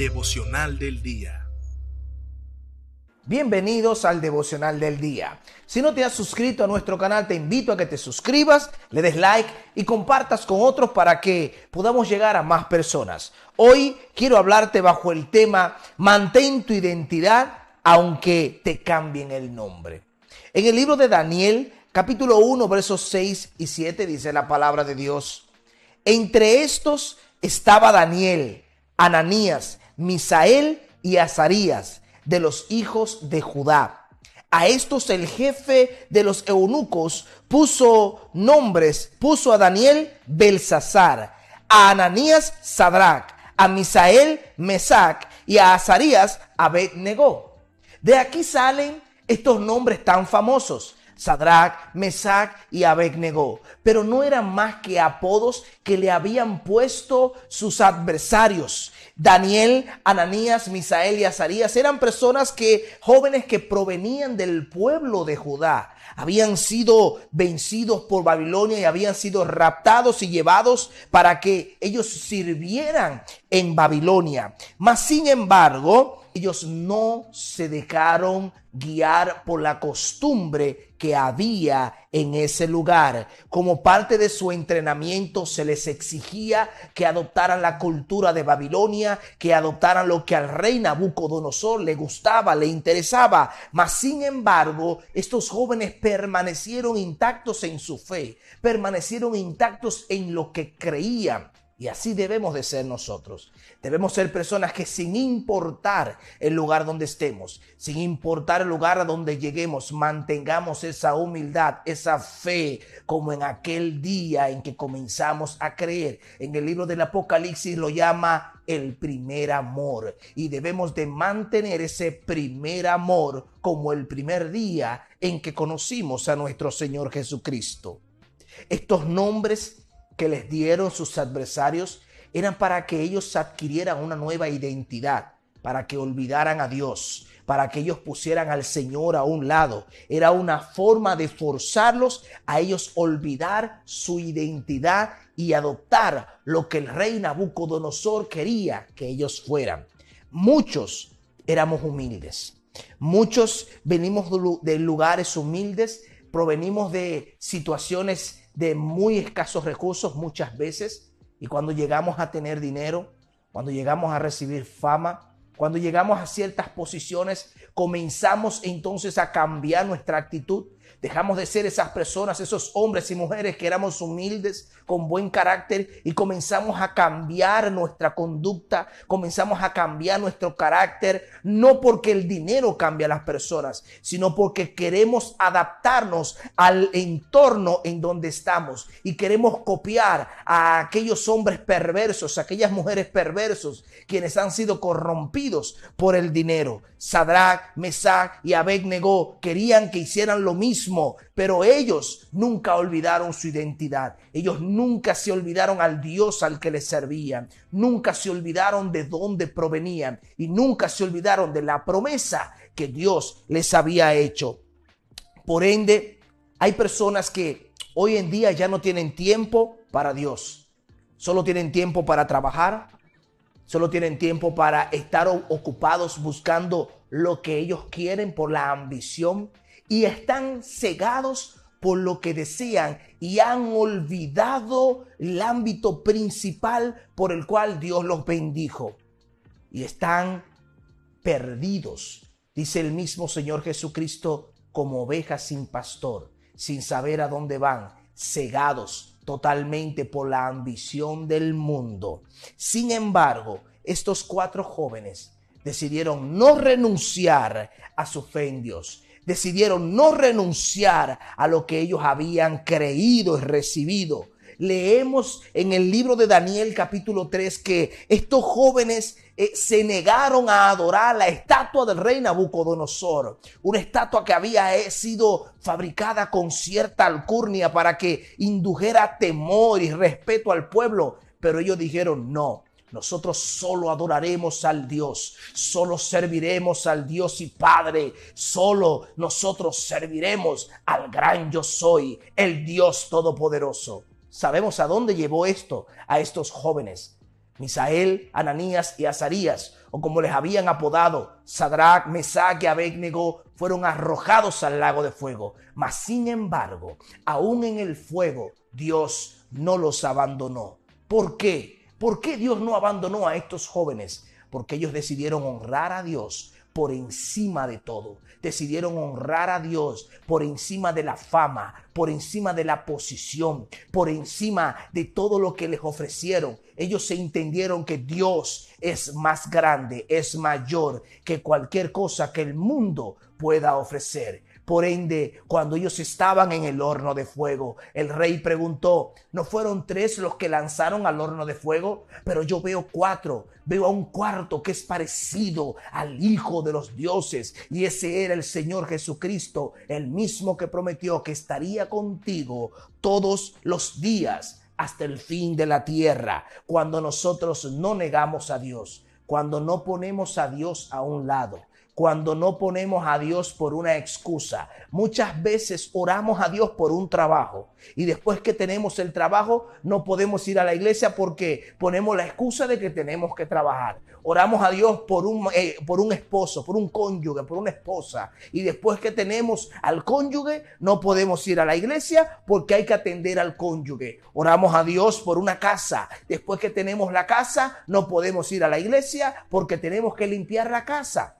devocional del día. Bienvenidos al devocional del día. Si no te has suscrito a nuestro canal, te invito a que te suscribas, le des like y compartas con otros para que podamos llegar a más personas. Hoy quiero hablarte bajo el tema Mantén tu identidad aunque te cambien el nombre. En el libro de Daniel, capítulo 1, versos 6 y 7 dice la palabra de Dios. Entre estos estaba Daniel, Ananías, Misael y Azarías, de los hijos de Judá. A estos el jefe de los eunucos puso nombres, puso a Daniel Belsasar, a Ananías Sadrach, a Misael Mesac y a Azarías Abednego. De aquí salen estos nombres tan famosos. Sadrach, Mesach y Abednego, pero no eran más que apodos que le habían puesto sus adversarios. Daniel, Ananías, Misael y Azarías eran personas que jóvenes que provenían del pueblo de Judá, habían sido vencidos por Babilonia y habían sido raptados y llevados para que ellos sirvieran en Babilonia. Mas sin embargo, ellos no se dejaron guiar por la costumbre que había en ese lugar. Como parte de su entrenamiento se les exigía que adoptaran la cultura de Babilonia, que adoptaran lo que al rey Nabucodonosor le gustaba, le interesaba. Mas sin embargo, estos jóvenes permanecieron intactos en su fe, permanecieron intactos en lo que creían. Y así debemos de ser nosotros. Debemos ser personas que sin importar el lugar donde estemos, sin importar el lugar a donde lleguemos, mantengamos esa humildad, esa fe, como en aquel día en que comenzamos a creer. En el libro del Apocalipsis lo llama el primer amor. Y debemos de mantener ese primer amor como el primer día en que conocimos a nuestro Señor Jesucristo. Estos nombres que les dieron sus adversarios eran para que ellos adquirieran una nueva identidad, para que olvidaran a Dios, para que ellos pusieran al Señor a un lado. Era una forma de forzarlos a ellos olvidar su identidad y adoptar lo que el rey Nabucodonosor quería que ellos fueran. Muchos éramos humildes. Muchos venimos de lugares humildes, provenimos de situaciones de muy escasos recursos muchas veces y cuando llegamos a tener dinero, cuando llegamos a recibir fama, cuando llegamos a ciertas posiciones, comenzamos entonces a cambiar nuestra actitud Dejamos de ser esas personas, esos hombres y mujeres que éramos humildes, con buen carácter, y comenzamos a cambiar nuestra conducta, comenzamos a cambiar nuestro carácter, no porque el dinero cambia a las personas, sino porque queremos adaptarnos al entorno en donde estamos y queremos copiar a aquellos hombres perversos, aquellas mujeres perversos, quienes han sido corrompidos por el dinero. Sadrach, Mesach y Abednego querían que hicieran lo mismo pero ellos nunca olvidaron su identidad. Ellos nunca se olvidaron al Dios al que les servían. Nunca se olvidaron de dónde provenían y nunca se olvidaron de la promesa que Dios les había hecho. Por ende, hay personas que hoy en día ya no tienen tiempo para Dios. Solo tienen tiempo para trabajar, solo tienen tiempo para estar ocupados buscando lo que ellos quieren por la ambición, y están cegados por lo que desean y han olvidado el ámbito principal por el cual Dios los bendijo. Y están perdidos, dice el mismo Señor Jesucristo, como ovejas sin pastor, sin saber a dónde van, cegados totalmente por la ambición del mundo. Sin embargo, estos cuatro jóvenes decidieron no renunciar a su fe en Dios decidieron no renunciar a lo que ellos habían creído y recibido. Leemos en el libro de Daniel capítulo 3 que estos jóvenes eh, se negaron a adorar la estatua del rey Nabucodonosor, una estatua que había eh, sido fabricada con cierta alcurnia para que indujera temor y respeto al pueblo, pero ellos dijeron no nosotros solo adoraremos al Dios, solo serviremos al Dios y Padre, solo nosotros serviremos al gran yo soy, el Dios Todopoderoso. Sabemos a dónde llevó esto a estos jóvenes. Misael, Ananías y Azarías, o como les habían apodado, Sadrach, Mesach y Abednego, fueron arrojados al lago de fuego. Mas sin embargo, aún en el fuego, Dios no los abandonó. ¿Por qué? ¿Por qué Dios no abandonó a estos jóvenes? Porque ellos decidieron honrar a Dios por encima de todo. Decidieron honrar a Dios por encima de la fama, por encima de la posición, por encima de todo lo que les ofrecieron. Ellos se entendieron que Dios es más grande, es mayor que cualquier cosa que el mundo pueda ofrecer. Por ende, cuando ellos estaban en el horno de fuego, el rey preguntó, ¿no fueron tres los que lanzaron al horno de fuego? Pero yo veo cuatro, veo a un cuarto que es parecido al Hijo de los dioses. Y ese era el Señor Jesucristo, el mismo que prometió que estaría contigo todos los días hasta el fin de la tierra, cuando nosotros no negamos a Dios, cuando no ponemos a Dios a un lado cuando no ponemos a Dios por una excusa. Muchas veces oramos a Dios por un trabajo y después que tenemos el trabajo no podemos ir a la iglesia porque ponemos la excusa de que tenemos que trabajar. Oramos a Dios por un, eh, por un esposo, por un cónyuge, por una esposa y después que tenemos al cónyuge no podemos ir a la iglesia porque hay que atender al cónyuge. Oramos a Dios por una casa, después que tenemos la casa no podemos ir a la iglesia porque tenemos que limpiar la casa.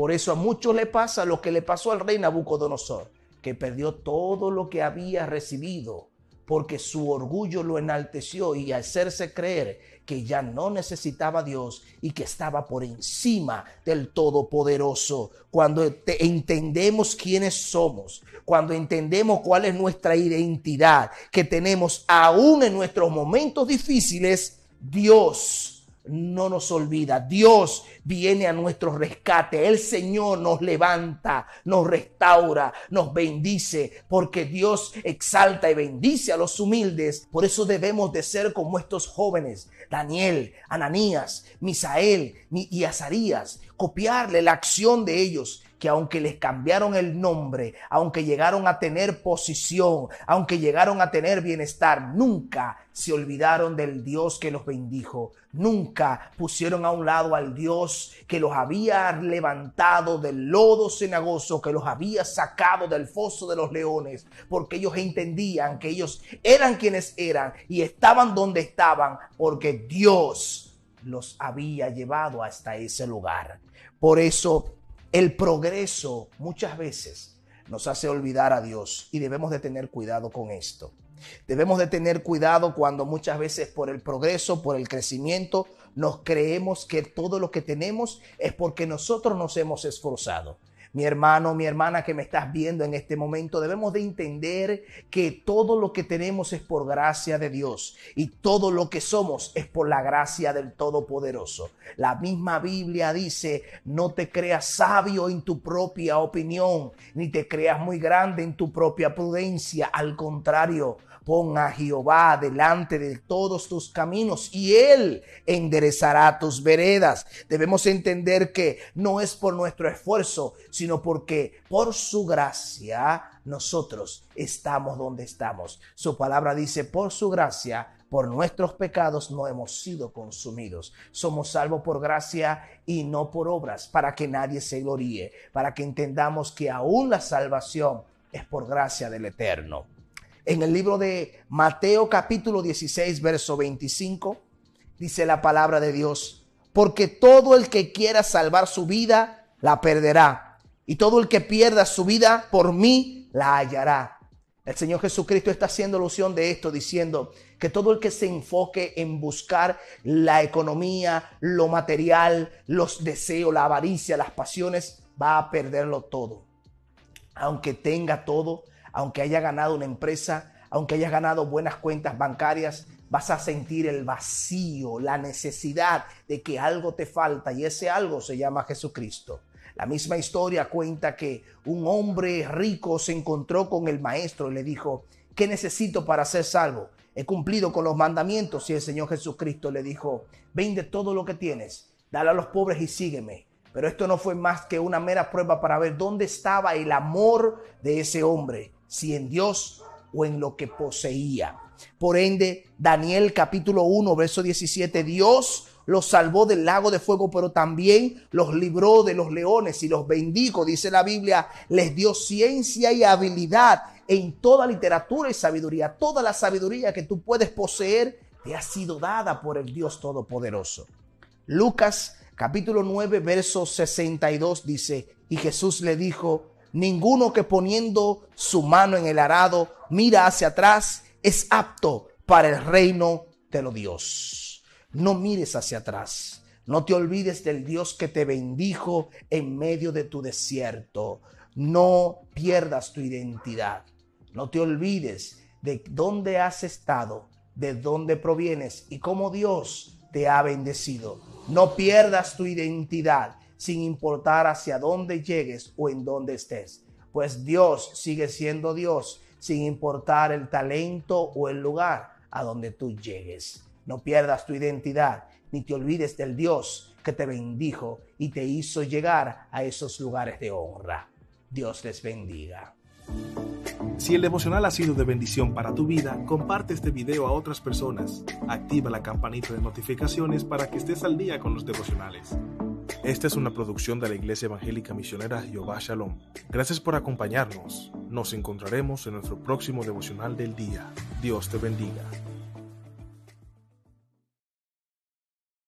Por eso a muchos le pasa lo que le pasó al rey Nabucodonosor, que perdió todo lo que había recibido porque su orgullo lo enalteció y hacerse creer que ya no necesitaba a Dios y que estaba por encima del Todopoderoso. Cuando entendemos quiénes somos, cuando entendemos cuál es nuestra identidad, que tenemos aún en nuestros momentos difíciles, Dios no nos olvida. Dios viene a nuestro rescate. El Señor nos levanta, nos restaura, nos bendice, porque Dios exalta y bendice a los humildes. Por eso debemos de ser como estos jóvenes, Daniel, Ananías, Misael y Azarías, copiarle la acción de ellos que aunque les cambiaron el nombre, aunque llegaron a tener posición, aunque llegaron a tener bienestar, nunca se olvidaron del Dios que los bendijo. Nunca pusieron a un lado al Dios que los había levantado del lodo cenagoso, que los había sacado del foso de los leones, porque ellos entendían que ellos eran quienes eran y estaban donde estaban, porque Dios los había llevado hasta ese lugar. Por eso el progreso muchas veces nos hace olvidar a Dios y debemos de tener cuidado con esto. Debemos de tener cuidado cuando muchas veces por el progreso, por el crecimiento, nos creemos que todo lo que tenemos es porque nosotros nos hemos esforzado. Mi hermano, mi hermana que me estás viendo en este momento, debemos de entender que todo lo que tenemos es por gracia de Dios y todo lo que somos es por la gracia del Todopoderoso. La misma Biblia dice, no te creas sabio en tu propia opinión, ni te creas muy grande en tu propia prudencia. Al contrario, Pon a Jehová delante de todos tus caminos y Él enderezará tus veredas. Debemos entender que no es por nuestro esfuerzo, sino porque por su gracia nosotros estamos donde estamos. Su palabra dice, por su gracia por nuestros pecados no hemos sido consumidos. Somos salvos por gracia y no por obras, para que nadie se gloríe, para que entendamos que aún la salvación es por gracia del Eterno en el libro de Mateo capítulo 16, verso 25, dice la palabra de Dios, porque todo el que quiera salvar su vida, la perderá. Y todo el que pierda su vida por mí, la hallará. El Señor Jesucristo está haciendo alusión de esto, diciendo que todo el que se enfoque en buscar la economía, lo material, los deseos, la avaricia, las pasiones, va a perderlo todo. Aunque tenga todo, aunque haya ganado una empresa, aunque hayas ganado buenas cuentas bancarias, vas a sentir el vacío, la necesidad de que algo te falta y ese algo se llama Jesucristo. La misma historia cuenta que un hombre rico se encontró con el maestro y le dijo, ¿qué necesito para ser salvo? He cumplido con los mandamientos y el Señor Jesucristo le dijo, vende todo lo que tienes, dale a los pobres y sígueme. Pero esto no fue más que una mera prueba para ver dónde estaba el amor de ese hombre si en Dios o en lo que poseía. Por ende, Daniel capítulo 1, verso 17, Dios los salvó del lago de fuego, pero también los libró de los leones y los bendijo, dice la Biblia, les dio ciencia y habilidad en toda literatura y sabiduría. Toda la sabiduría que tú puedes poseer te ha sido dada por el Dios Todopoderoso. Lucas capítulo 9, verso 62 dice, y Jesús le dijo, Ninguno que poniendo su mano en el arado mira hacia atrás es apto para el reino de los Dios. No mires hacia atrás. No te olvides del Dios que te bendijo en medio de tu desierto. No pierdas tu identidad. No te olvides de dónde has estado, de dónde provienes y cómo Dios te ha bendecido. No pierdas tu identidad sin importar hacia dónde llegues o en dónde estés, pues Dios sigue siendo Dios sin importar el talento o el lugar a donde tú llegues. No pierdas tu identidad ni te olvides del Dios que te bendijo y te hizo llegar a esos lugares de honra. Dios les bendiga. Si el devocional ha sido de bendición para tu vida, comparte este video a otras personas. Activa la campanita de notificaciones para que estés al día con los devocionales. Esta es una producción de la Iglesia Evangélica Misionera Jehová Shalom. Gracias por acompañarnos. Nos encontraremos en nuestro próximo devocional del día. Dios te bendiga.